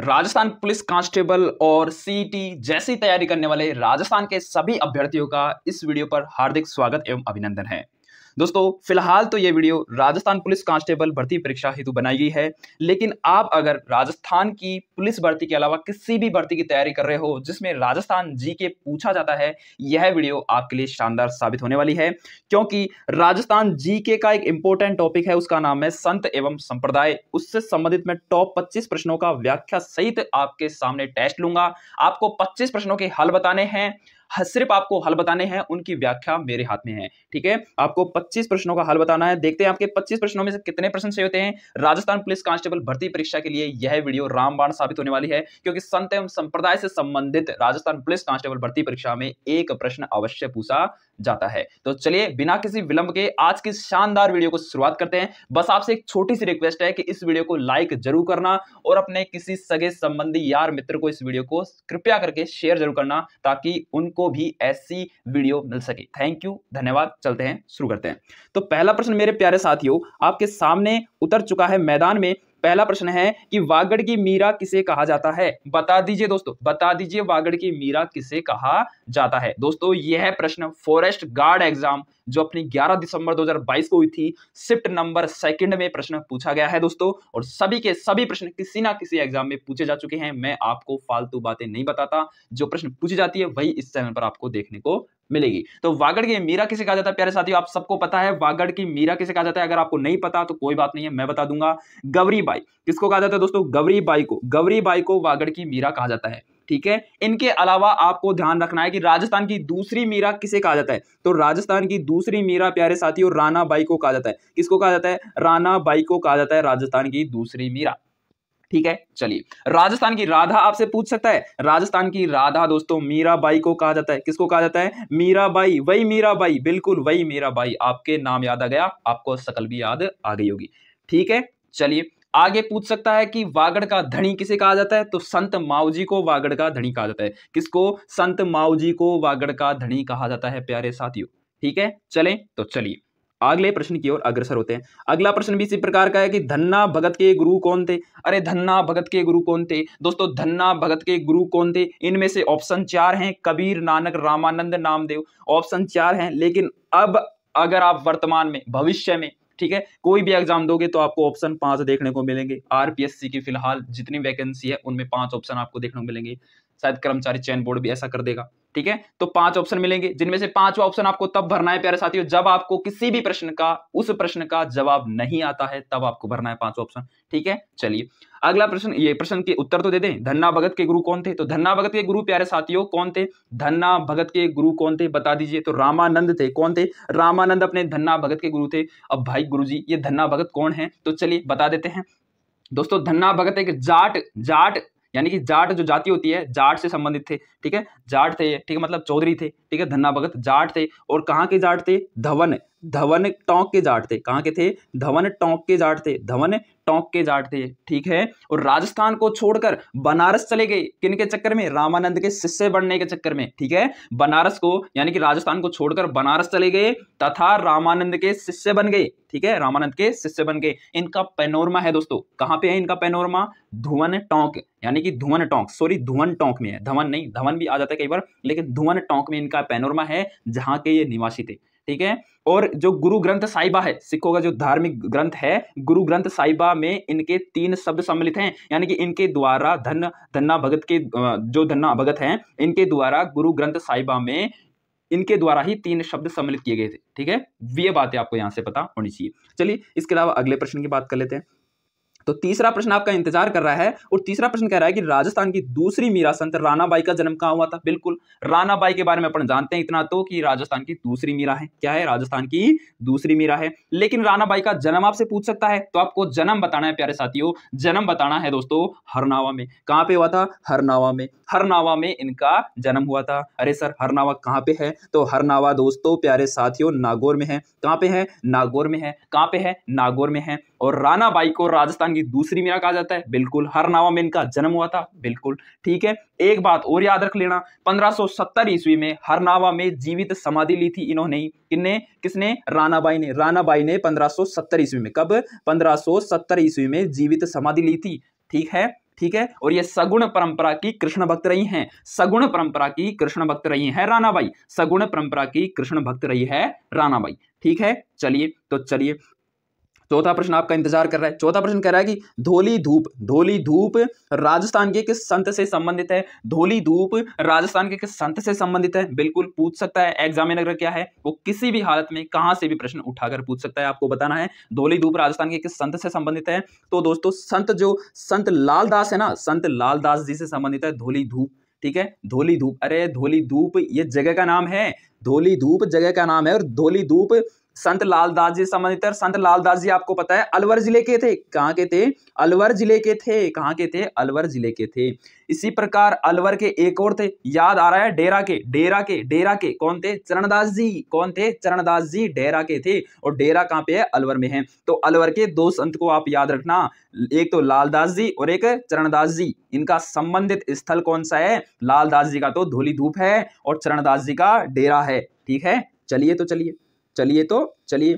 Rajasthan police constable और सीटी जैसी तैयारी करने वाले राजस्थान के सभी अभ्यर्थियों का इस वीडियो पर हार्दिक स्वागत एवं अभिनंदन है दोस्तों फिलहाल तो ये वीडियो राजस्थान पुलिस कांस्टेबल भर्ती परीक्षा हेतु बनाई गई है लेकिन आप अगर राजस्थान की पुलिस भर्ती के अलावा किसी भी भर्ती की तैयारी कर रहे हो जिसमें राजस्थान जी के पूछा जाता है यह वीडियो आपके लिए शानदार साबित होने वाली है क्योंकि राजस्थान जी के का एक इंपॉर्टेंट टॉपिक है उसका नाम है संत एवं संप्रदाय उससे संबंधित मैं टॉप पच्चीस प्रश्नों का व्याख्या सहित आपके सामने टेस्ट लूंगा आपको पच्चीस प्रश्नों के हल बताने हैं सिर्फ आपको हल बताने हैं उनकी व्याख्या मेरे हाथ में है ठीक है आपको 25 प्रश्नों का हल बताना है देखते हैं आपके 25 प्रश्नों में से कितने प्रश्न सही होते हैं राजस्थान पुलिस कांस्टेबल भर्ती परीक्षा के लिए यह वीडियो रामबाण साबित होने वाली है क्योंकि संत एवं संप्रदाय से संबंधित राजस्थान पुलिस कांस्टेबल भर्ती परीक्षा में एक प्रश्न अवश्य पूछा जाता है तो चलिए बिना किसी विलंब के आज की शानदार वीडियो को शुरुआत करते हैं बस आपसे एक छोटी सी रिक्वेस्ट है कि इस वीडियो को लाइक जरूर करना और अपने किसी सगे संबंधी यार मित्र को इस वीडियो को कृपया करके शेयर जरूर करना ताकि उनको आपको भी ऐसी वीडियो मिल सके थैंक यू धन्यवाद चलते हैं शुरू करते हैं तो पहला प्रश्न मेरे प्यारे साथियों आपके सामने उतर चुका है मैदान में पहला प्रश्न है कि वागड़ की मीरा किसे कहा जाता है बता दीजिए दोस्तों बता दीजिए वागड़ की मीरा किसे कहा जाता है दोस्तों यह प्रश्न फॉरेस्ट गार्ड एग्जाम जो अपनी 11 दिसंबर 2022 को हुई थी शिफ्ट नंबर सेकंड में प्रश्न पूछा गया है दोस्तों और सभी के सभी प्रश्न किसी ना किसी एग्जाम में पूछे जा चुके हैं मैं आपको फालतू बातें नहीं बताता जो प्रश्न पूछी जाती है वही इस चैनल पर आपको देखने को मिलेगी तो वागड़ की मीरा किसे कहा जाता है प्यारे साथियों आप सबको पता है वागड़ की मीरा किसे कहा जाता है अगर आपको नहीं पता तो कोई बात नहीं है मैं बता दूंगा गवरी बाई किसको कहा जाता है दोस्तों गवरी बाई को गवरी बाई को वागड़ की मीरा कहा जाता है ठीक है इनके अलावा आपको ध्यान रखना है कि राजस्थान की दूसरी मीरा किसे कहा जाता है तो राजस्थान की दूसरी मीरा प्यारे साथियों राना बाई को कहा जाता है किसको कहा जाता है राना बाई को कहा जाता है राजस्थान की दूसरी मीरा ठीक है चलिए राजस्थान की राधा आपसे पूछ सकता है राजस्थान की राधा दोस्तों मीराबाई को कहा जाता है किसको कहा जाता है मीराबाई वही मीराबाई बिल्कुल वही मीराबाई आपके नाम याद आ गया आपको शकल भी याद आ गई होगी ठीक है चलिए आगे पूछ सकता है कि वागड़ का धनी किसे कहा जाता है तो संत माऊजी को वागड़ का धनी कहा जाता है किसको संत माऊजी को वागड़ का धनी कहा जाता है प्यारे साथियों ठीक है चले तो चलिए अगले प्रश्न की ओर अग्रसर होते हैं अगला प्रश्न भी इसी प्रकार का है कि धन्ना भगत के गुरु कौन थे अरे धन्ना भगत के गुरु कौन थे दोस्तों धन्ना भगत के गुरु कौन थे इनमें से ऑप्शन चार हैं कबीर नानक रामानंद नामदेव ऑप्शन चार हैं लेकिन अब अगर आप वर्तमान में भविष्य में ठीक है कोई भी एग्जाम दोगे तो आपको ऑप्शन पांच देखने को मिलेंगे आरपीएससी की फिलहाल जितनी वैकेंसी है उनमें पांच ऑप्शन आपको देखने को मिलेंगे शायद कर्मचारी चयन बोर्ड भी ऐसा कर देगा ठीक है तो पांच ऑप्शन मिलेंगे जिनमें से पांचवा ऑप्शन आपको तब भरना है प्यारे साथियों जब आपको किसी भी प्रश्न का उस प्रश्न का जवाब नहीं आता है तब आपको भरना है पांचवा ऑप्शन ठीक है चलिए अगला प्रश्न ये प्रश्न के उत्तर तो दे दें धन्ना भगत के गुरु कौन थे तो धन्ना भगत के गुरु प्यारे साथियों कौन थे धन्ना भगत के गुरु कौन थे बता दीजिए तो रामानंद थे कौन थे रामानंद अपने धन्ना भगत के गुरु थे अब भाई गुरु ये धन्ना भगत कौन है तो चलिए बता देते हैं दोस्तों धन्ना भगत एक जाट जाट यानी कि जाट जो जाति होती है जाट से संबंधित थे ठीक है जाट थे ठीक है मतलब चौधरी थे ठीक है धन्ना भगत जाट थे और कहाँ के जाट थे धवन धवन टोंक के जाट थे कहाँ के थे धवन टोंक के जाट थे धवन टोंक के जाट थे ठीक है और राजस्थान को छोड़कर बनारस चले गए किन के चक्कर में रामानंद के शिष्य बनने के चक्कर में ठीक है बनारस को यानी कि राजस्थान को छोड़कर बनारस चले गए तथा रामानंद के शिष्य बन गए ठीक है रामानंद के शिष्य बन गए इनका पेनोरमा है दोस्तों कहाँ पे है इनका पेनोरमा धुवन टोंक यानी कि धुवन टोंक सॉरी धुवन टोंक में है धवन नहीं धवन भी आ जाता है कई बार लेकिन धुवन टोंक में इनका पेनोरमा है जहाँ के ये निवासी थे ठीक है और जो गुरु ग्रंथ साहिबा है सिखों का जो धार्मिक ग्रंथ है गुरु ग्रंथ साहिबा में इनके तीन शब्द सम्मिलित हैं यानी कि इनके द्वारा धन धन्ना भगत के जो धन्ना भगत हैं इनके द्वारा गुरु ग्रंथ साहिबा में इनके द्वारा ही तीन शब्द सम्मिलित किए गए थे ठीक है ये बातें आपको यहाँ से पता होनी चाहिए चलिए इसके अलावा अगले प्रश्न की बात कर लेते हैं तो तीसरा प्रश्न आपका इंतजार कर रहा है और तीसरा प्रश्न कह रहा है कि राजस्थान की दूसरी मीरा संत रानाबाई का जन्म कहाँ हुआ था बिल्कुल रानाबाई के बारे में अपन जानते हैं इतना तो कि राजस्थान की दूसरी मीरा है क्या है राजस्थान की दूसरी मीरा है लेकिन रानाबाई का जन्म आपसे पूछ सकता है तो आपको जन्म बताना है प्यारे साथियों जन्म बताना है दोस्तों हरनावा में कहाँ पे हुआ था हरनावा में हरनावा में इनका जन्म हुआ था अरे सर हरनावा कहाँ पे है तो हरनावा दोस्तों प्यारे साथियों नागौर में है कहाँ पे है नागौर में है कहाँ पे है नागौर में है और राणा बाई को राजस्थान की दूसरी मीरा कहा जाता है बिल्कुल हर नावा में इनका जन्म हुआ था बिल्कुल ठीक है एक बात और याद रख लेना 1570 ईस्वी में हर नावा में जीवित समाधि ली थी इन्होंने किन्ने किसने बाई ने बाई ने 1570 ईस्वी में कब 1570 ईस्वी में जीवित समाधि ली थी ठीक है ठीक है और ये सगुण परंपरा की कृष्ण भक्त रही हैं सगुण परंपरा की कृष्ण भक्त रही हैं राणा रानाबाई सगुण परंपरा की कृष्ण भक्त रही है राणा रानाबाई ठीक है चलिए तो चलिए चौथा प्रश्न आपका इंतजार कर रहा है चौथा प्रश्न कह रहा है कि धोली धूप धोली धूप राजस्थान के किस संत से संबंधित है धोली धूप राजस्थान के किस संत से संबंधित है बिल्कुल पूछ सकता है एग्जामिनर क्या है वो किसी भी हालत में कहां से भी प्रश्न उठाकर पूछ सकता है आपको बताना है धोली धूप राजस्थान के किस संत से संबंधित है तो दोस्तों संत जो संत दास है ना संत दास जी से संबंधित है धोली धूप ठीक है धोली धूप अरे धोली धूप ये जगह का नाम है धोली धूप जगह का नाम है और धोली धूप संत लालदास जी संबंधित संत लालदास जी आपको पता है अलवर जिले के थे कहाँ के थे अलवर जिले के थे कहाँ के थे अलवर जिले के थे इसी प्रकार अलवर के एक और थे याद आ रहा है डेरा के डेरा के डेरा के कौन थे चरणदास जी कौन थे चरणदास जी डेरा के थे और डेरा कहाँ पे है अलवर में है तो अलवर के दो संत को आप याद रखना एक तो लालदास जी और एक चरणदास जी इनका संबंधित स्थल कौन सा है लालदास जी का तो धोली धूप है और चरणदास जी का डेरा है ठीक है चलिए तो चलिए चलिए तो चलिए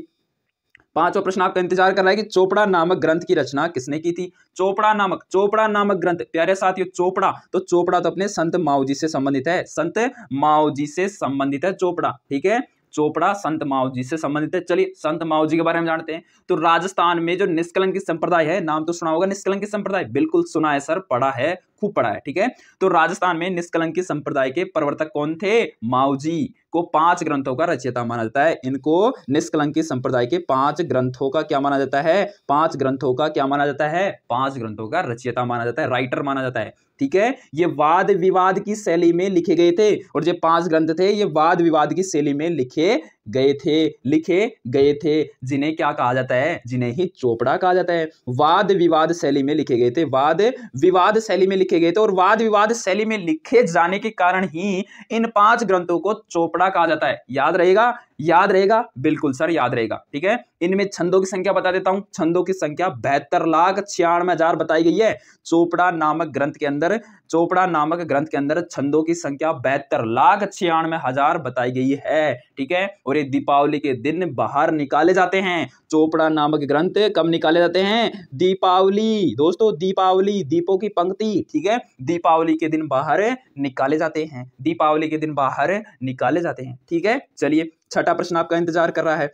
पांचवा प्रश्न आपका इंतजार कर रहा है कि चोपड़ा नामक ग्रंथ की रचना किसने की थी चोपड़ा नामक चोपड़ा नामक ग्रंथ प्यारे साथियों चोपड़ा तो चोपड़ा तो अपने संत माओजी से संबंधित है संत माओजी से संबंधित है चोपड़ा ठीक है चोपड़ा संत माओजी से संबंधित है चलिए संत माओजी के बारे में जानते हैं तो राजस्थान में जो की संप्रदाय है नाम तो सुना होगा की संप्रदाय बिल्कुल सुना है सर पढ़ा है खूब पढ़ा है ठीक है तो राजस्थान में की संप्रदाय के प्रवर्तक कौन थे माओ जी को पांच ग्रंथों का रचयिता माना जाता है इनको निष्कलंकी संप्रदाय के पांच ग्रंथों का क्या माना जाता है पांच ग्रंथों का क्या माना जाता है पांच ग्रंथों का रचयिता माना जाता है राइटर माना जाता है ठीक है ये वाद विवाद की शैली में लिखे गए थे और जो पांच ग्रंथ थे ये वाद विवाद की शैली में लिखे गए थे लिखे गए थे जिन्हें क्या कहा जाता है जिन्हें ही चोपड़ा कहा जाता है वाद विवाद शैली में लिखे गए थे वाद विवाद शैली में लिखे गए थे और वाद विवाद शैली में लिखे जाने के कारण ही इन पांच ग्रंथों को चोपड़ा कहा जाता है याद रहेगा याद रहेगा बिल्कुल सर याद रहेगा ठीक है इनमें छंदों की संख्या बता देता हूं छंदों की संख्या बहत्तर लाख छियानवे हजार बताई गई है चोपड़ा नामक ग्रंथ के अंदर चोपड़ा नामक ग्रंथ के अंदर छंदों की संख्या बहत्तर लाख छियानवे हजार बताई गई है ठीक है और ये दीपावली के दिन बाहर निकाले जाते हैं चोपड़ा नामक ग्रंथ कब निकाले जाते हैं दीपावली दोस्तों दीपावली दीपों की पंक्ति ठीक है दीपावली के दिन बाहर निकाले जाते हैं दीपावली के दिन बाहर निकाले जाते हैं ठीक है चलिए छठा प्रश्न आपका इंतजार कर रहा है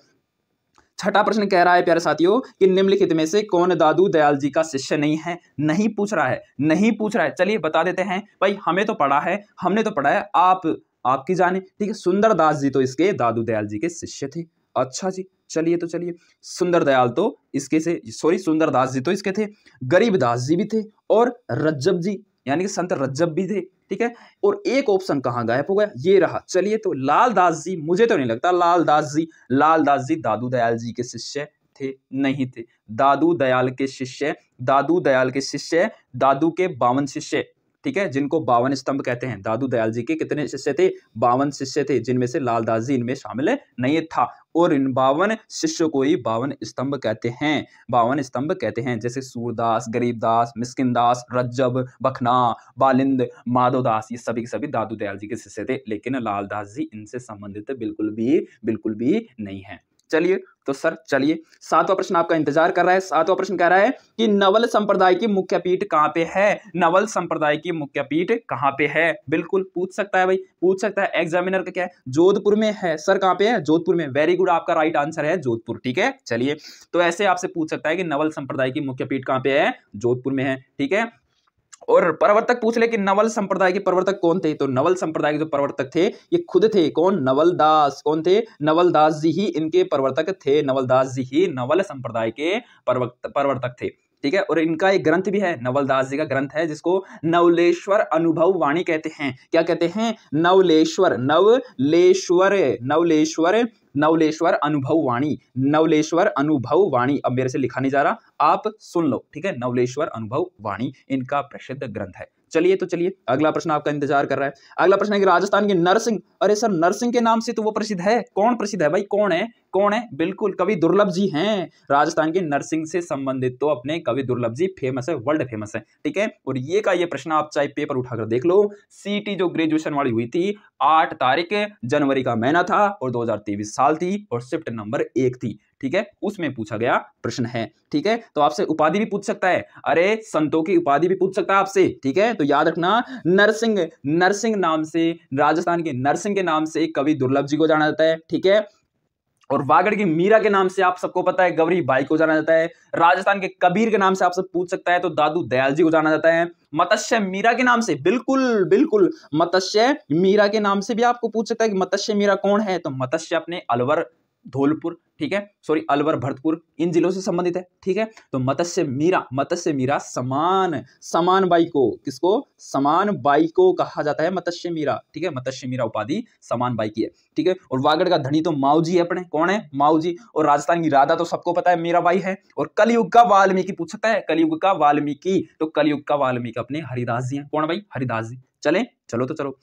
छठा प्रश्न कह रहा है प्यारे साथियों कि निम्नलिखित में से कौन दादू दयाल जी का शिष्य नहीं है नहीं पूछ रहा है नहीं पूछ रहा है चलिए बता देते हैं भाई हमें तो पढ़ा है हमने तो पढ़ा है आप आपकी जाने ठीक है सुंदर दास जी तो इसके दादू दयाल जी के शिष्य थे अच्छा जी चलिए तो चलिए सुंदर दयाल तो इसके से सॉरी सुंदर दास जी तो इसके थे गरीब दास जी भी थे और रज्जब जी यानी कि संत रज्जब भी थे ठीक है और एक ऑप्शन कहाँ गायब हो गया ये रहा चलिए तो लाल दास जी मुझे तो नहीं लगता लाल दास जी लाल दास जी दादू दयाल जी के शिष्य थे नहीं थे दादू दयाल के शिष्य दादू दयाल के शिष्य दादू के बावन शिष्य ठीक है जिनको बावन स्तंभ कहते हैं दादू दयाल जी के कितने शिष्य थे बावन शिष्य थे जिनमें से लालदास जी इनमें शामिल नहीं था और इन बावन शिष्यों को ही बावन स्तंभ कहते हैं बावन स्तंभ कहते हैं जैसे सूरदास गरीबदास मिस्किनदास रज्जब बखना बालिंद माधोदास ये सभी सभी दादू दयाल जी के शिष्य थे लेकिन लालदास जी इनसे संबंधित बिल्कुल भी बिल्कुल भी नहीं है चलिए तो सर चलिए सातवां प्रश्न आपका इंतजार कर रहा है सातवां प्रश्न कह रहा है कि नवल संप्रदाय की मुख्य पीठ कहाँ पे है नवल संप्रदाय की मुख्य पीठ कहाँ पे है बिल्कुल पूछ सकता है भाई पूछ सकता है एग्जामिनर का क्या है जोधपुर में है सर कहाँ पे है जोधपुर में वेरी गुड आपका राइट आंसर है जोधपुर ठीक है चलिए तो ऐसे आपसे पूछ सकता है कि नवल संप्रदाय की मुख्य पीठ कहाँ पे है जोधपुर में है ठीक है और प्रवर्तक पूछ ले कि नवल संप्रदाय के प्रवर्तक कौन थे तो नवल संप्रदाय के जो प्रवर्तक थे ये खुद थे कौन नवल दास कौन थे नवल दास जी ही इनके प्रवर्तक थे नवल दास जी ही नवल संप्रदाय के प्रवर्तक थे ठीक है और इनका एक ग्रंथ भी है नवलदास जी का ग्रंथ है जिसको नवलेश्वर अनुभव वाणी कहते हैं क्या कहते हैं नवलेश्वर नवलेश्वर नवलेश्वर नवलेश्वर अनुभव वाणी नवलेश्वर अनुभव वाणी अब मेरे से लिखा नहीं जा रहा आप सुन लो ठीक है नवलेश्वर अनुभव वाणी इनका प्रसिद्ध ग्रंथ है चलिए तो चलिए अगला प्रश्न आपका इंतजार कर रहा है अगला प्रश्न है कि राजस्थान के नरसिंह अरे सर नरसिंह के नाम से तो वो प्रसिद्ध है कौन प्रसिद्ध है भाई कौन है कौन है बिल्कुल कवि दुर्लभ जी हैं राजस्थान के नर्सिंग से संबंधित तो अपने कवि दुर्लभ जी फेमस है वर्ल्ड फेमस है ठीक है और ये का ये प्रश्न आप चाहे पेपर उठाकर देख लो सीटी जो ग्रेजुएशन वाली हुई थी आठ तारीख जनवरी का महीना था और दो साल थी और शिफ्ट नंबर एक थी ठीक है उसमें पूछा गया प्रश्न है ठीक है तो आपसे उपाधि भी पूछ सकता है अरे संतों की उपाधि भी पूछ सकता है आपसे ठीक है तो याद रखना नरसिंह नरसिंह नाम से राजस्थान के नरसिंह के नाम से कवि दुर्लभ जी को जाना जाता है ठीक है और वागड़ के मीरा के नाम से आप सबको पता है गवरी बाई को जाना जाता है राजस्थान के कबीर के नाम से आप सब पूछ सकता है तो दादू दयाल जी को जाना जाता है मत्स्य मीरा के नाम से बिल्कुल बिल्कुल मत्स्य मीरा के नाम से भी आपको पूछ सकता है कि मत्स्य मीरा कौन है तो मत्स्य अपने अलवर धौलपुर ठीक है सॉरी अलवर भरतपुर इन जिलों से संबंधित है ठीक है तो मत्स्य मीरा मत्स्य मीरा समान समान बाई को किसको समान बाई को कहा जाता है मत्स्य मीरा ठीक है मत्स्य मीरा उपाधि समान बाई की है ठीक है और वागड़ का धनी तो माऊजी है अपने कौन है माऊजी और राजस्थान की राधा तो सबको पता है मीरा बाई है और कलयुग का वाल्मीकि पूछ सकता है कलयुग का वाल्मीकि तो कलयुग का वाल्मीकि अपने हरिदास जी है कौन भाई हरिदास जी चले चलो तो चलो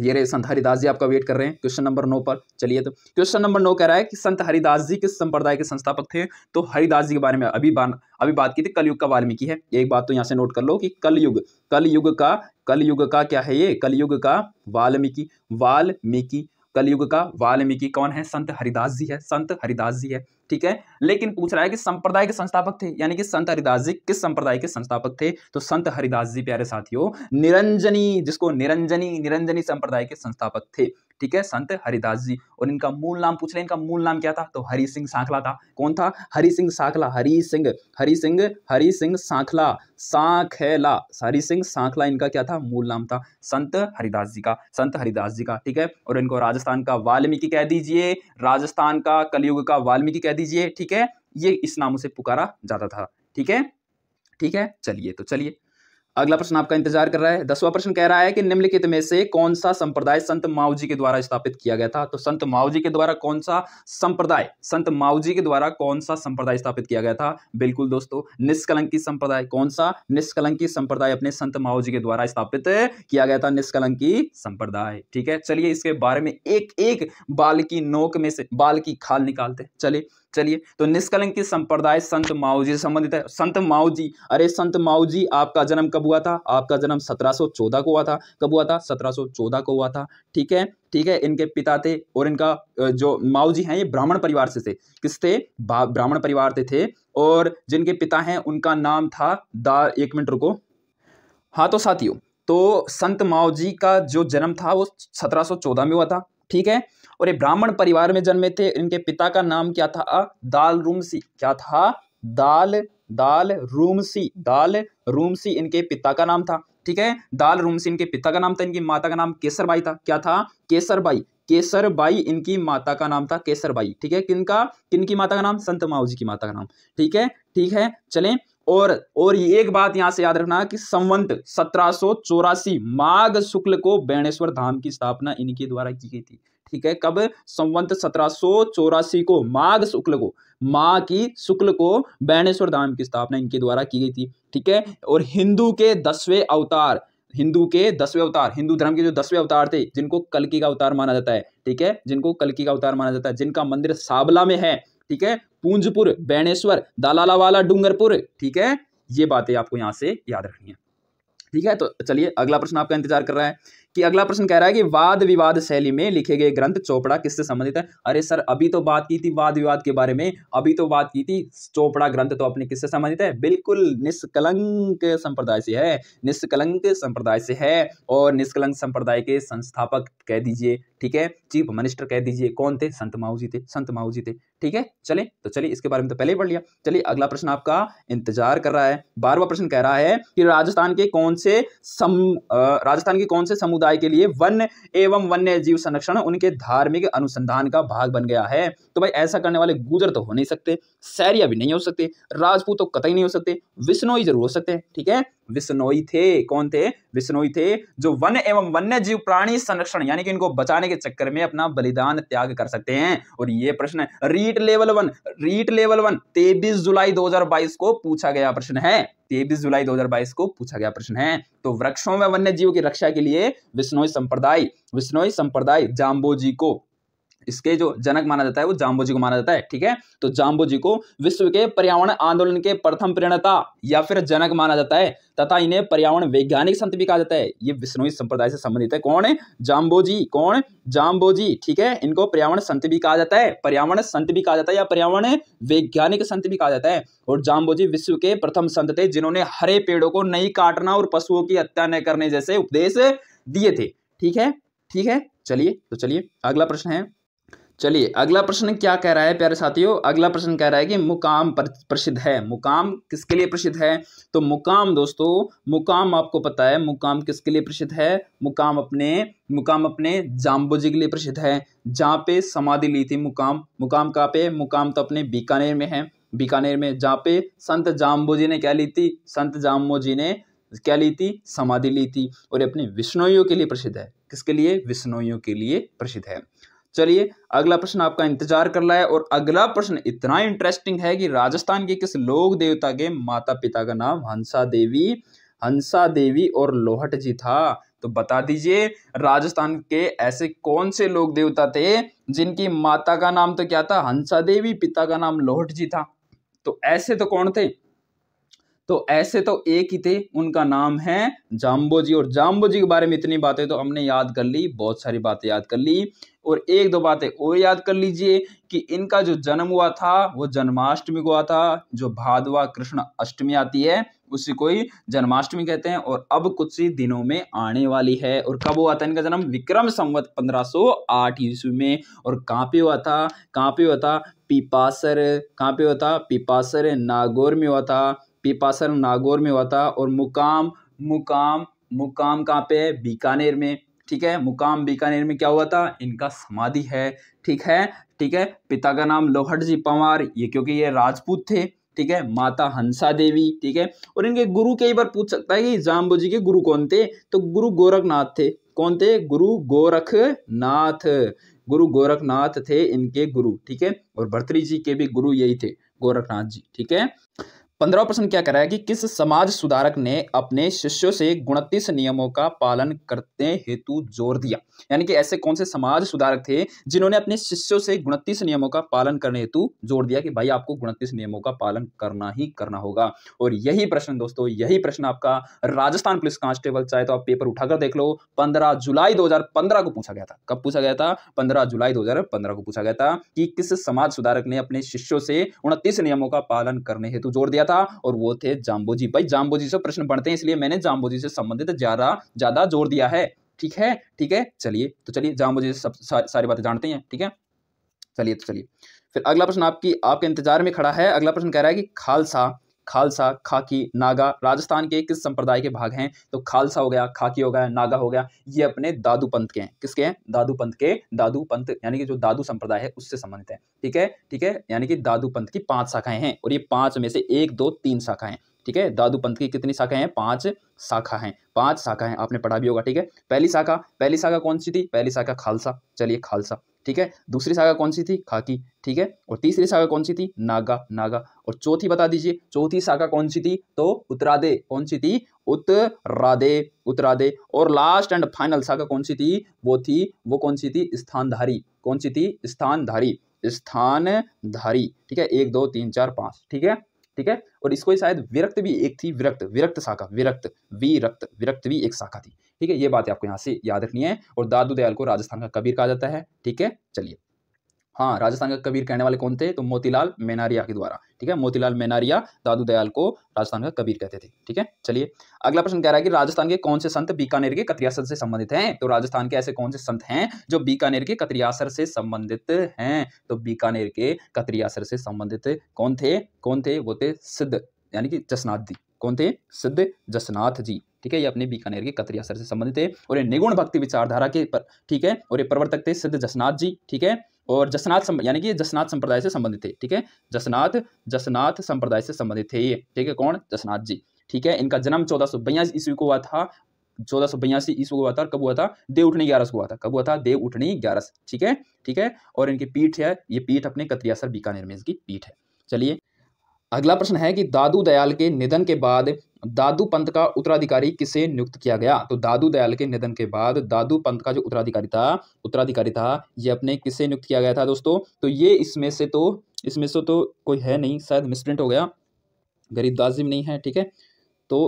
ये रहे संत हरिदास जी आपका वेट कर रहे हैं क्वेश्चन नंबर नौ पर चलिए तो क्वेश्चन नंबर नौ कह रहा है कि संत हरिदास जी किस संप्रदाय के संस्थापक थे तो हरिदास जी के बारे में अभी बान, अभी बात की थी कलयुग का वाल्मीकि है एक बात तो यहाँ से नोट कर लो कि कलयुग कलयुग का कलयुग का क्या है ये कलयुग का वाल्मीकि वाल्मीकि कलयुग का वाल्मीकि कौन है संत हरिदास जी है संत हरिदास जी है ठीक है लेकिन पूछ रहा है कि संप्रदाय के संस्थापक थे यानी कि संत हरिदास जी किस संप्रदाय के संस्थापक थे तो संत हरिदास जी प्यारे साथियों निरंजनी जिसको निरंजनी निरंजनी संप्रदाय के संस्थापक थे ठीक है संत हरिदास जी और इनका मूल नाम पूछ रहे इनका मूल नाम क्या था तो हरि सिंह सांखला था कौन था हरि सिंह सांखला हरि सिंह हरि सिंह हरि सिंह सांखला सांखेला हरि सिंह सांखला इनका क्या था मूल नाम था संत हरिदास जी का संत हरिदास जी का ठीक है और इनको राजस्थान का वाल्मीकि कह दीजिए राजस्थान का कलयुग का वाल्मीकि कह दीजिए ठीक है ये इस नाम से पुकारा जाता था ठीक है ठीक है चलिए तो चलिए अगला प्रश्न आपका इंतजार कर रहा है दसवां प्रश्न कह रहा है कि निम्नलिखित में से कौन सा संप्रदाय संत माओजी के द्वारा स्थापित किया गया था तो संत माओजी के द्वारा कौन सा संप्रदाय संत माओजी के द्वारा कौन सा संप्रदाय स्थापित किया गया था बिल्कुल दोस्तों निष्कलंकी संप्रदाय कौन सा निष्कलंकी संप्रदाय अपने संत माओजी के द्वारा स्थापित किया गया था निष्कलंकी संप्रदाय ठीक है चलिए इसके बारे में एक एक बाल की नोक में से बाल की खाल निकालते चलिए चलिए तो निष्कलंकित संप्रदाय संत माओजी से संबंधित है संत माओजी अरे संत माओजी आपका जन्म कब हुआ था आपका जन्म 1714 को हुआ था कब हुआ था 1714 को हुआ था ठीक है ठीक है इनके पिता थे और इनका जो माऊजी हैं ये ब्राह्मण परिवार से थे किस थे ब्राह्मण परिवार से थे और जिनके पिता हैं उनका नाम था दा एक मिनट रुको हाँ तो साथियों तो संत माओ का जो जन्म था वो सत्रह में हुआ था ठीक है और ये ब्राह्मण परिवार में जन्मे थे इनके पिता का नाम क्या था दाल रूमसी क्या था दाल दाल रूमसी दाल रूमसी इनके पिता का नाम था ठीक है दाल रूमसी इनके पिता का नाम था इनकी माता का नाम केसरबाई था क्या था केसरबाई केसरबाई इनकी माता का नाम था केसरबाई ठीक है किनका किनकी माता का नाम संत माओजी जी की माता का नाम ठीक है ठीक है चलें और और एक बात यहां से याद रखना कि संवंत सत्रह माघ शुक्ल को बैणेश्वर धाम की स्थापना इनके द्वारा की गई थी ठीक है कब संवंत सत्रह को माघ शुक्ल को माँ की शुक्ल को बैनेश्वर धाम की स्थापना इनके द्वारा की गई थी ठीक है और हिंदू के दसवें अवतार हिंदू के दसवें अवतार हिंदू धर्म के जो दसवें अवतार थे जिनको कलकी का अवतार माना जाता है ठीक है जिनको कलकी का अवतार माना जाता है जिनका मंदिर साबला में है ठीक है पूंजपुर बैणेश्वर वाला डूंगरपुर ठीक है ये बातें आपको यहाँ से याद रखनी है ठीक है तो चलिए अगला प्रश्न आपका इंतजार कर रहा है कि अगला प्रश्न कह रहा है कि वाद विवाद शैली में लिखे गए ग्रंथ चोपड़ा किससे संबंधित है अरे सर अभी तो बात की थी वाद विवाद के बारे में अभी तो बात की थी चोपड़ा ग्रंथ तो अपने किससे संबंधित है बिल्कुल निष्कलंक संप्रदाय से है निष्कलंक संप्रदाय से है और निष्कलंक संप्रदाय के संस्थापक कह दीजिए ठीक है चीफ मिनिस्टर कह दीजिए कौन थे संत माऊ जी थे संत माऊ जी थे ठीक है चले तो चलिए इसके बारे में तो पहले ही पढ़ लिया चलिए अगला प्रश्न आपका इंतजार कर रहा है बारवा प्रश्न कह रहा है कि राजस्थान के कौन से सम राजस्थान के कौन से समुदाय के लिए वन एवं वन्य जीव संरक्षण उनके धार्मिक अनुसंधान का भाग बन गया है तो भाई ऐसा करने वाले गुजर तो हो नहीं सकते सैरिया भी नहीं हो सकते राजपूत तो कतई नहीं हो सकते ही जरूर हो सकते ठीक है विश्नोई थे कौन थे विश्नोई थे जो वन एवं वन्य जीव प्राणी संरक्षण यानी कि इनको बचाने के चक्कर में अपना बलिदान त्याग कर सकते हैं और ये प्रश्न REET level one REET level one तेबीस जुलाई दो को पूछा गया प्रश्न है तेबीस जुलाई 2022 को पूछा गया प्रश्न है तो वृक्षों में वन्य जीव की रक्षा के लिए विष्णोई संप्रदाय विष्णोई संप्रदाय जाम्बो जी को इसके जो जनक माना जाता है वो जाम्बो जी को माना जाता है ठीक है तो जाम्बो जी को विश्व के पर्यावरण आंदोलन के प्रथम प्रेरणता या फिर जनक माना जाता है तथा इन्हें पर्यावरण वैज्ञानिक संत भी कहा जाता है ये विष्णुई संप्रदाय से संबंधित है कौन है जाम्बोजी कौन जाम्बोजी ठीक है इनको पर्यावरण संत भी कहा जाता है पर्यावरण संत भी कहा जाता है या पर्यावरण वैज्ञानिक संत भी कहा जाता है और जाम्बोजी विश्व के प्रथम संत थे जिन्होंने हरे पेड़ों को नहीं काटना और पशुओं की हत्या न करने जैसे उपदेश दिए थे ठीक है ठीक है चलिए तो चलिए अगला प्रश्न है चलिए अगला प्रश्न क्या कह रहा है प्यारे साथियों अगला प्रश्न कह रहा है कि मुकाम प्रसिद्ध है मुकाम किसके लिए प्रसिद्ध है तो मुकाम दोस्तों मुकाम आपको पता है मुकाम किसके लिए प्रसिद्ध है मुकाम अपने मुकाम अपने जाम्बोजी जी के लिए प्रसिद्ध है जहाँ पे समाधि ली थी मुकाम मुकाम कहाँ पे मुकाम तो अपने बीकानेर में है बीकानेर में जहाँ पे संत जाम्बो जी ने क्या ली थी संत जाम्बो जी ने क्या ली थी समाधि ली थी और अपने विष्णोइयों के लिए प्रसिद्ध है किसके लिए विष्णोइयों के लिए प्रसिद्ध है चलिए अगला प्रश्न आपका इंतजार कर रहा है और अगला प्रश्न इतना इंटरेस्टिंग है कि राजस्थान के किस लोक देवता के माता पिता का नाम हंसा देवी हंसा देवी और लोहट जी था तो बता दीजिए राजस्थान के ऐसे कौन से लोक देवता थे जिनकी माता का नाम तो क्या था हंसा देवी पिता का नाम लोहट जी था तो ऐसे तो कौन थे तो ऐसे तो एक ही थे उनका नाम है जाम्बो जी और जाम्बो जी के बारे में इतनी बातें तो हमने याद कर ली बहुत सारी बातें याद कर ली और एक दो बातें और याद कर लीजिए कि इनका जो जन्म हुआ था वो जन्माष्टमी को हुआ था जो भादवा कृष्ण अष्टमी आती है उसी को ही जन्माष्टमी कहते हैं और अब कुछ ही दिनों में आने वाली है और कब हुआ था इनका जन्म विक्रम संवत 1508 ईस्वी में और कहाँ पे हुआ था कहाँ पे हुआ था पिपासर कहाँ पे हुआ था पिपासर नागौर में हुआ था पिपासर नागौर में हुआ था और मुकाम मुकाम मुकाम कहाँ पे है बीकानेर में ठीक है मुकाम बीकानेर में क्या हुआ था इनका समाधि है ठीक है ठीक है पिता का नाम लोहट जी पंवार ये क्योंकि ये राजपूत थे ठीक है माता हंसा देवी ठीक है और इनके गुरु कई बार पूछ सकता है कि जाम्बो जी के गुरु कौन थे तो गुरु गोरखनाथ थे कौन थे गुरु गोरखनाथ गुरु गोरखनाथ थे इनके गुरु ठीक है और भरतरी जी के भी गुरु यही थे गोरखनाथ जी ठीक है पंद्रह प्रश्न क्या करा है कि किस समाज सुधारक ने अपने शिष्यों से गुणतीस नियमों का पालन करते हेतु जोर दिया यानी कि ऐसे कौन से समाज सुधारक थे जिन्होंने अपने शिष्यों से गुणतीस नियमों का पालन करने हेतु जोर दिया कि भाई आपको गुणतीस नियमों का पालन करना ही करना होगा और यही प्रश्न दोस्तों यही प्रश्न आपका राजस्थान पुलिस कांस्टेबल चाहे तो आप पेपर उठाकर देख लो पंद्रह जुलाई दो को पूछा गया था कब पूछा गया था पंद्रह जुलाई दो को पूछा गया था कि किस समाज सुधारक ने अपने शिष्यों से उनतीस नियमों का पालन करने हेतु जोर दिया था और वो थे जाम्बोजी भाई जाम्बोजी से प्रश्न बढ़ते हैं इसलिए मैंने जाम्बोजी से संबंधित ज्यादा ज्यादा जोर दिया है ठीक है ठीक है चलिए तो चलिए जाम्बोजी से सब सारी बातें जानते हैं ठीक है चलिए तो चलिए फिर अगला प्रश्न आपकी आपके इंतजार में खड़ा है अगला प्रश्न कह रहा है कि खालसा खालसा खाकी नागा राजस्थान के किस संप्रदाय के भाग हैं तो खालसा हो गया खाकी हो गया नागा हो गया ये अपने दादू पंथ के हैं किसके हैं दादू पंथ के दादू पंथ यानी कि जो दादू संप्रदाय है उससे संबंधित है ठीक है ठीक है यानी कि दादू पंथ की पांच शाखाएं हैं और ये पांच में से एक दो तीन शाखाएं ठीक है दादू पंथ की कितनी शाखाएं हैं पांच शाखा हैं पांच शाखा हैं आपने पढ़ा भी होगा ठीक है पहली शाखा पहली शाखा कौन सी थी पहली शाखा खालसा चलिए खालसा ठीक है दूसरी सागा कौन सी थी खाकी ठीक है और तीसरी सागा कौन सी थी नागा नागा और चौथी बता दीजिए चौथी सागा कौन सी थी तो उत्तरादे कौन सी थी उत्तरादे उत्तरादे और लास्ट एंड फाइनल सागा कौन सी थी वो थी वो कौन सी थी स्थानधारी कौन सी थी स्थानधारी स्थानधारी ठीक है एक दो तीन चार पाँच ठीक है ठीक है और इसको शायद विरक्त भी एक थी विरक्त विरक्त शाखा विरक्त विरक्त विरक्त भी एक शाखा थी ठीक है ये बात आपको यहाँ से याद रखनी है और दादू दयाल को राजस्थान का कबीर कहा जाता है ठीक है चलिए हाँ राजस्थान का कबीर कहने वाले कौन थे तो मोतीलाल मेनारिया के द्वारा ठीक है मोतीलाल मेनारिया दादू दयाल को राजस्थान का कबीर कहते थे ठीक है चलिए अगला प्रश्न कह रहा है कि राजस्थान के कौन से संत बीकानेर के कतरियासर से संबंधित हैं तो राजस्थान के ऐसे कौन से संत हैं जो बीकानेर के कतरियासर से संबंधित हैं तो बीकानेर के कतरियासर से संबंधित कौन थे कौन थे वो थे सिद्ध यानी कि जसनाथ जी कौन थे सिद्ध जसनाथ जी ठीक है ये अपने बीकानेर के कतरी असर से संबंधित है और ये निगुण भक्ति विचारधारा के ठीक है और ये प्रवर्तक थे सिद्ध जसनाथ जी ठीक है और जसनाथ यानी कि जसनाथ संप्रदाय से संबंधित थे ठीक है जसनाथ जसनाथ संप्रदाय से संबंधित थे ये ठीक है कौन जसनाथ जी ठीक है इनका जन्म चौदह सौ बयासी ईस्वी को हुआ था चौदह सौ बयासी ईस्वी को हुआ था कब हुआ था देव उठनी ग्यारस को हुआ था कब हुआ था देव उठनी ग्यारस ठीक है ठीक है और इनकी पीठ है ये पीठ अपने कतरियासर बीकानेर में इसकी पीठ है चलिए अगला प्रश्न है कि दादू दयाल के निधन के बाद दादू पंत का उत्तराधिकारी किसे नियुक्त किया गया तो दादू दयाल के निधन के बाद दादू पंत का जो उत्तराधिकारी था उत्तराधिकारी था ये अपने किसे नियुक्त किया गया था दोस्तों तो ये इसमें से तो इसमें से तो कोई है नहीं शायद मिसप्रिंट हो गया गरीब दास जी नहीं है ठीक है तो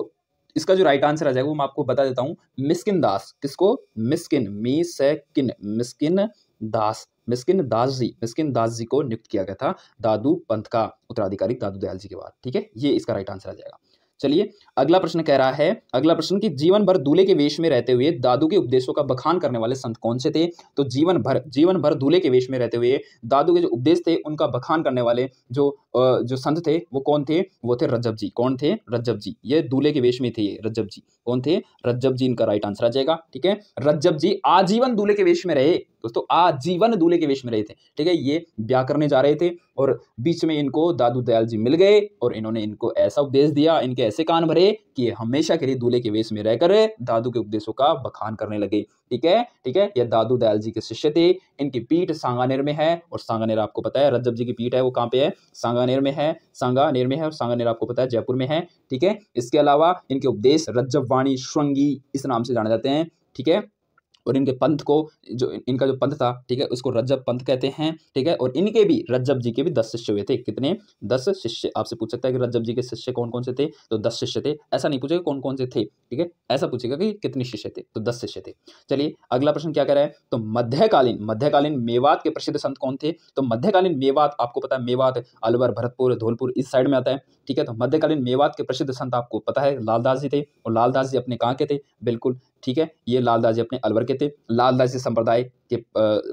इसका जो राइट आंसर आ जाएगा वो मैं आपको बता देता हूँ मिस्किन दास किसको मिस्किन मी से किन मिस्किन दास मिस्किन दास जी मिस्किन दास जी को नियुक्त किया गया था दादू पंथ का उत्तराधिकारी दादू दयाल जी के बाद ठीक है ये इसका राइट आंसर आ जाएगा चलिए अगला प्रश्न कह रहा है अगला प्रश्न कि जीवन भर दूल्हे के वेश में रहते हुए दादू के उपदेशों का बखान करने वाले संत कौन से थे तो जीवन भर जीवन भर दूल्हे के वेश में रहते हुए दादू के जो उपदेश थे उनका बखान करने वाले जो जो संत थे वो कौन थे वो थे रज्जब जी कौन थे रज्जब जी ये दूल्हे के वेश में थे रज्जब जी कौन थे रज्जब जी इनका राइट आंसर आ जाएगा ठीक है रज्जब जी आजीवन दूल्हे के वेश में रहे दोस्तों आजीवन दूल्हे के वेश में रहे थे ठीक है ये ब्याह करने जा रहे थे और बीच में इनको दादू दयाल जी मिल गए और इन्होंने इनको ऐसा उपदेश दिया इनके ऐसे कान भरे कि ये हमेशा के लिए दूल्हे के वेश में रहकर दादू के उपदेशों का बखान करने लगे ठीक है ठीक है यह दादू दयाल जी के शिष्य थे इनकी पीठ सांगानेर में है और सांगानेर आपको पता है रज्जब जी की पीठ है वो कहाँ पे है सांगानेर में है सांगानेर में है और सांगानेर आपको पता है जयपुर में है ठीक है इसके अलावा इनके उपदेश रज्जब वाणी श्रृंगी इस नाम से जाने जाते हैं ठीक है और इनके पंथ को जो इनका जो पंथ था ठीक है उसको रज्जब पंथ कहते हैं ठीक है और इनके भी रज्जब जी के भी दस शिष्य हुए थे कितने दस शिष्य आपसे पूछ सकता है कि रज्जब जी के शिष्य कौन कौन से थे तो दस शिष्य थे ऐसा नहीं पूछेगा कौन कौन से थे ठीक है ऐसा पूछेगा कि कितने शिष्य थे तो दस शिष्य थे चलिए अगला प्रश्न क्या कर रहा है तो मध्यकालीन मध्यकालीन मेवात के प्रसिद्ध संत कौन थे तो मध्यकालीन मेवात आपको पता है मेवात अलवर भरतपुर धौलपुर इस साइड में आता है ठीक है तो मध्यकालीन मेवात के प्रसिद्ध संत आपको पता है लालदास जी थे और लालदास जी अपने कहाँ के थे बिल्कुल ठीक है ये लालदास जी अपने अलवर के थे लालदास जी संप्रदाय के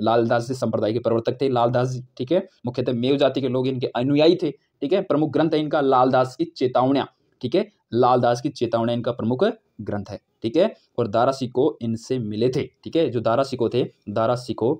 लालदास जी संप्रदाय के प्रवर्तक थे लालदास जी ठीक है मुख्यतः मेव जाति के लोग इनके अनुयायी थे ठीक है प्रमुख ग्रंथ है इनका लालदास की चेतावनिया ठीक है लालदास की चेतावनियाँ इनका प्रमुख ग्रंथ है ठीक है और दारा सिको इनसे मिले थे ठीक है जो दारा सिको थे दारा सिको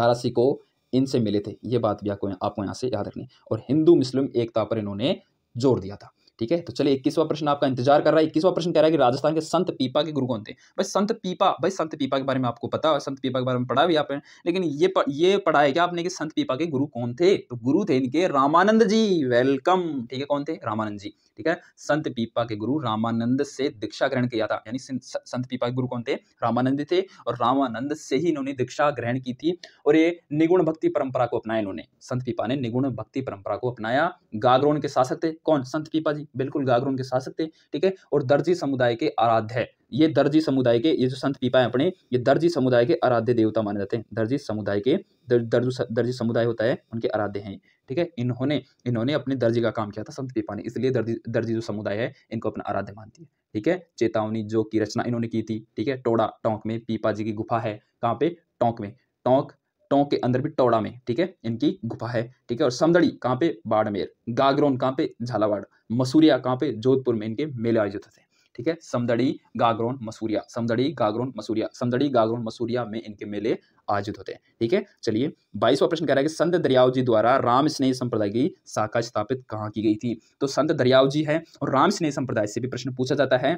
दारा सिको इनसे मिले थे ये बात भी आपको आपको यहाँ से याद रखनी और हिंदू मुस्लिम एकता पर इन्होंने जोर दिया था ठीक है तो चलिए इक्कीसवा प्रश्न आपका इंतजार कर रहा है इक्कीसवा प्रश्न कह रहा है कि राजस्थान के संत पीपा के गुरु कौन थे भाई संत पीपा भाई संत पीपा के बारे में आपको पता है संत पीपा के बारे में पढ़ा भी आपने लेकिन ये प, ये पढ़ा है क्या आपने कि संत पीपा के गुरु कौन थे तो गुरु थे इनके रामानंद जी वेलकम ठीक है कौन थे रामानंद जी ठीक है संत पीपा के गुरु रामानंद से दीक्षा ग्रहण किया था यानी संत पीपा के गुरु कौन थे रामानंद थे और रामानंद से ही इन्होंने दीक्षा ग्रहण की थी और ये निगुण भक्ति परंपरा को अपनाया इन्होंने संत पीपा ने निगुण भक्ति परंपरा को अपनाया गागरोन के शासक थे कौन संत पीपा जी बिल्कुल गागरोन के शासक थे ठीक है और दर्जी समुदाय के आराध्य ये दर्जी समुदाय के ये जो संत पीपा है अपने ये दर्जी समुदाय के आराध्य देवता माने जाते हैं दर्जी समुदाय के दर्जी समुदाय होता है उनके आराध्य हैं ठीक है इन्होंने इन्होंने अपने दर्जी का काम किया था संत पीपा ने इसलिए दर्जी दर्जी जो समुदाय है इनको अपना आराध्य मानती है ठीक है चेतावनी जो की रचना इन्होंने की थी ठीक है टोड़ा टोंक में पीपा जी की गुफा है कहाँ पे टोंक में टोंक टोंक के अंदर भी टोड़ा में ठीक है इनकी गुफा है ठीक है और समदड़ी कहाँ पे बाड़मेर गागरोन कहाँ पे झालावाड़ मसूरिया कहाँ पे जोधपुर में इनके मेले आयोजित होते हैं ठीक है समदड़ी गागरोन मसूरिया समदड़ी गागरोन मसूरिया समदड़ी गागरोन मसूरिया में इनके मेले आयोजित होते हैं ठीक है चलिए बाईसवा प्रश्न कह रहा है कि संत दरियाव जी द्वारा राम स्नेह संप्रदाय की शाखा स्थापित कहाँ की गई थी तो संत दरियाव जी है और राम स्नेह संप्रदाय से भी प्रश्न पूछा जाता है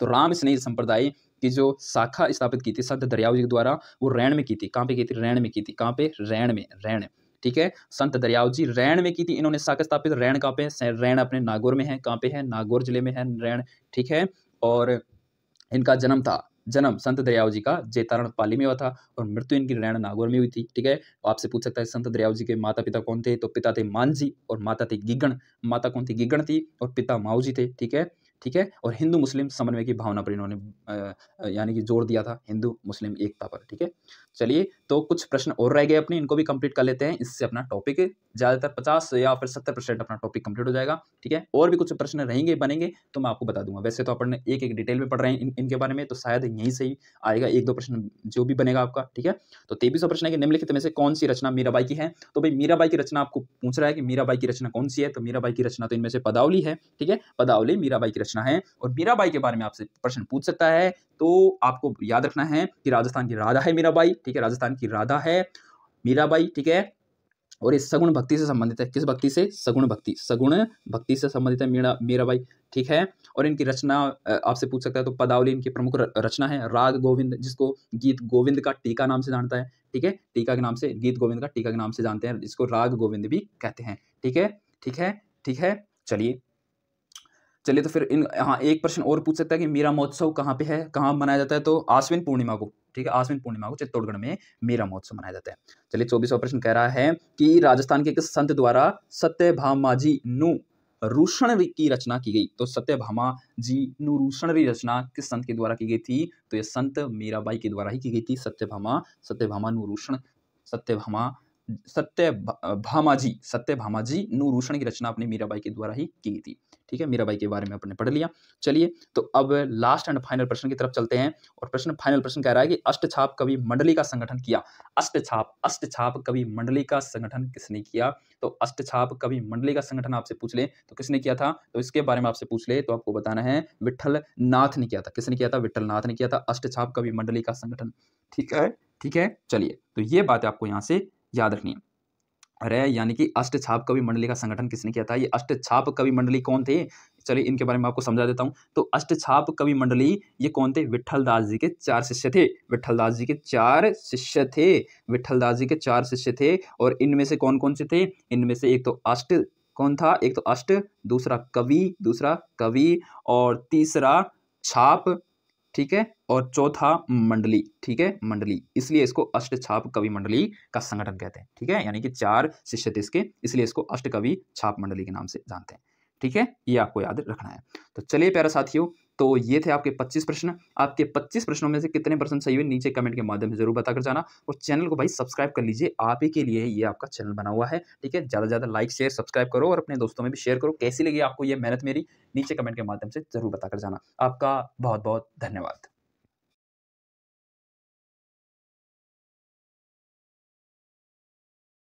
तो राम स्नेह संप्रदाय की जो शाखा स्थापित की थी संत दरियाव जी के द्वारा वो रैन में की थी कहाँ पे की थी रैन में की थी कहाँ पे रैन में रैन ठीक है संत दरियाव जी रैन में की थी इन्होंने शाखा स्थापित रैन कहाँ पे है रैन अपने नागौर में है कहाँ पे है नागौर जिले में है रैन ठीक है और इनका जन्म था जन्म संत दरियाव जी का जेतारण पाली में हुआ था और मृत्यु इनकी रैण नागौर में हुई थी ठीक है आपसे पूछ सकता है संत दरियाव जी के माता पिता कौन थे तो पिता थे मानजी और माता थी गिगण माता कौन थी गिगण थी और पिता माऊ जी थे ठीक है ठीक है और हिंदू मुस्लिम समन्वय की भावना पर इन्होंने यानी कि जोर दिया था हिंदू मुस्लिम एकता पर ठीक है चलिए तो कुछ प्रश्न और रह गए अपने इनको भी कंप्लीट कर लेते हैं इससे अपना टॉपिक ज़्यादातर पचास या फिर सत्तर परसेंट अपना टॉपिक कंप्लीट हो जाएगा ठीक है और भी कुछ प्रश्न रहेंगे बनेंगे तो मैं आपको बता दूंगा वैसे तो अपन एक एक डिटेल में पढ़ रहे हैं इन, इनके बारे में तो शायद यहीं से ही आएगा एक दो प्रश्न जो भी बनेगा आपका ठीक है तो तेईस प्रश्न है कि निम्नलिखित में से कौन सी रचना मीराबाई की है तो भाई मीराबाई की रचना आपको पूछ रहा है कि मीराबाई की रचना कौन सी है तो मीराबाई की रचना तो इनमें से पदावली है ठीक है पदावली मीराबाई की रचना है और मीराबाई के बारे में आपसे प्रश्न पूछ सकता है तो आपको याद रखना है कि राजस्थान की राधा है मीराबाई ठीक है राजस्थान की राधा है मीराबाई ठीक है और ये सगुण भक्ति से संबंधित है किस भक्ति से सगुण भक्ति सगुण भक्ति से संबंधित है मीरा मीराबाई ठीक है और इनकी रचना आपसे पूछ सकता है तो पदावली इनकी प्रमुख रचना है राग गोविंद जिसको गीत गोविंद का टीका नाम से जानता है ठीक है टीका के नाम से गीत गोविंद का टीका के नाम से जानते हैं जिसको राग गोविंद भी कहते हैं ठीक है ठीक है ठीक है चलिए चलिए तो फिर इन हाँ एक प्रश्न और पूछ सकता है कि मीरा महोत्सव कहाँ पे है कहाँ मनाया जाता है तो आश्विन पूर्णिमा को ठीक है आश्विन पूर्णिमा को चित्तौड़गढ़ में मीरा महोत्सव मनाया जाता है चलिए चौबीसवा प्रश्न कह रहा है कि राजस्थान के किस संत द्वारा सत्य जी नु रूषण की रचना की गई तो सत्य भामा जी नूरूषण की रचना किस संत के द्वारा की गई थी तो ये संत मीराबाई के द्वारा ही की गई थी सत्य सत्य भामा सत्यभामा रूषण सत्य भामा सत्य भामा जी सत्य भामा जी नूरूषण की रचना अपने मीराबाई के द्वारा ही की थी ठीक है मीराबाई के बारे में अपने पढ़ लिया चलिए तो अब लास्ट एंड फाइनल प्रश्न की तरफ चलते हैं और प्रश्न फाइनल प्रश्न कह रहा है कि अष्ट छाप कवि मंडली का संगठन किया अष्ट छाप अष्ट छाप कवि मंडली का संगठन किसने किया तो अष्ट छाप कवि मंडली का संगठन आपसे पूछ ले तो किसने किया था तो इसके बारे में आपसे पूछ ले तो आपको बताना है विठल नाथ ने किया था किसने किया था विठल नाथ ने किया था अष्ट छाप कवि मंडली का संगठन ठीक है ठीक है चलिए तो ये बात आपको यहाँ से याद रखनी है रह यानी कि अष्ट छाप कवि मंडली का संगठन किसने किया था ये अष्ट छाप कवि मंडली कौन थे चलिए इनके बारे में आपको समझा देता हूँ तो अष्ट छाप कवि मंडली ये कौन थे विठल दास जी के चार शिष्य थे विठल दास जी के चार शिष्य थे विठल दास जी के चार शिष्य थे और इनमें से कौन कौन से थे इनमें से एक तो अष्ट कौन था एक तो अष्ट दूसरा कवि दूसरा कवि और तीसरा छाप ठीक है और चौथा मंडली ठीक है मंडली इसलिए इसको अष्ट छाप कवि मंडली का संगठन कहते हैं ठीक है यानी कि चार शिष्य थे इसके इसलिए इसको अष्ट कवि छाप मंडली के नाम से जानते हैं ठीक है ये आपको याद रखना है तो चलिए प्यारा साथियों तो ये थे आपके पच्चीस प्रश्न आपके पच्चीस प्रश्नों में से कितने परसेंट सही हुए नीचे कमेंट के माध्यम से जरूर बताकर जाना और चैनल को भाई सब्सक्राइब कर लीजिए आप ही के लिए ये आपका चैनल बना हुआ है ठीक है ज़्यादा से ज़्यादा लाइक शेयर सब्सक्राइब करो और अपने दोस्तों में भी शेयर करो कैसी लगी आपको ये मेहनत मेरी नीचे कमेंट के माध्यम से जरूर बताकर जाना आपका बहुत बहुत धन्यवाद